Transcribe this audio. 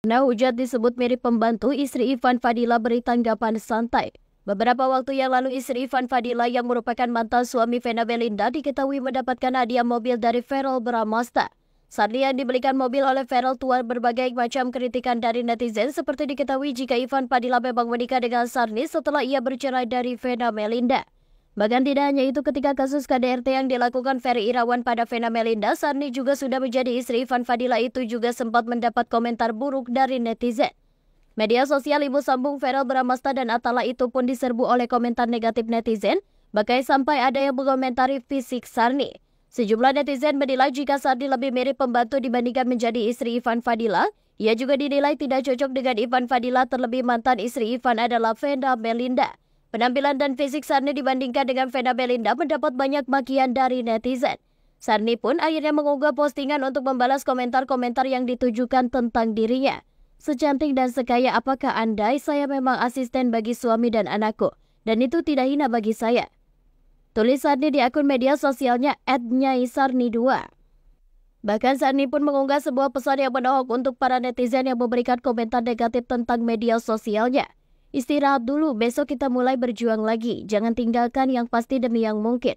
Nah, Hujat disebut mirip pembantu, istri Ivan Fadila beri tanggapan santai. Beberapa waktu yang lalu istri Ivan Fadila yang merupakan mantan suami Vena Belinda diketahui mendapatkan hadiah mobil dari Feral Bramasta. yang dibelikan mobil oleh Feral tuan berbagai macam kritikan dari netizen seperti diketahui jika Ivan Fadila memang menikah dengan Sarni setelah ia bercerai dari Vena Melinda. Bahkan tidak hanya itu ketika kasus KDRT yang dilakukan Ferry Irawan pada Vena Melinda, Sarni juga sudah menjadi istri Ivan Fadila itu juga sempat mendapat komentar buruk dari netizen. Media sosial Ibu Sambung Feral Bramasta dan Atala itu pun diserbu oleh komentar negatif netizen, bahkan sampai ada yang mengomentari fisik Sarni. Sejumlah netizen menilai jika Sarni lebih mirip pembantu dibandingkan menjadi istri Ivan Fadila, ia juga dinilai tidak cocok dengan Ivan Fadila terlebih mantan istri Ivan adalah Vena Melinda. Penampilan dan fisik Sarni dibandingkan dengan Vena Belinda mendapat banyak makian dari netizen. Sarni pun akhirnya mengunggah postingan untuk membalas komentar-komentar yang ditujukan tentang dirinya. Secantik dan sekaya apakah andai saya memang asisten bagi suami dan anakku, dan itu tidak hina bagi saya. Tulis Sarni di akun media sosialnya @nyaisarni2. Bahkan Sarni pun mengunggah sebuah pesan yang menohok untuk para netizen yang memberikan komentar negatif tentang media sosialnya. Istirahat dulu, besok kita mulai berjuang lagi. Jangan tinggalkan yang pasti demi yang mungkin.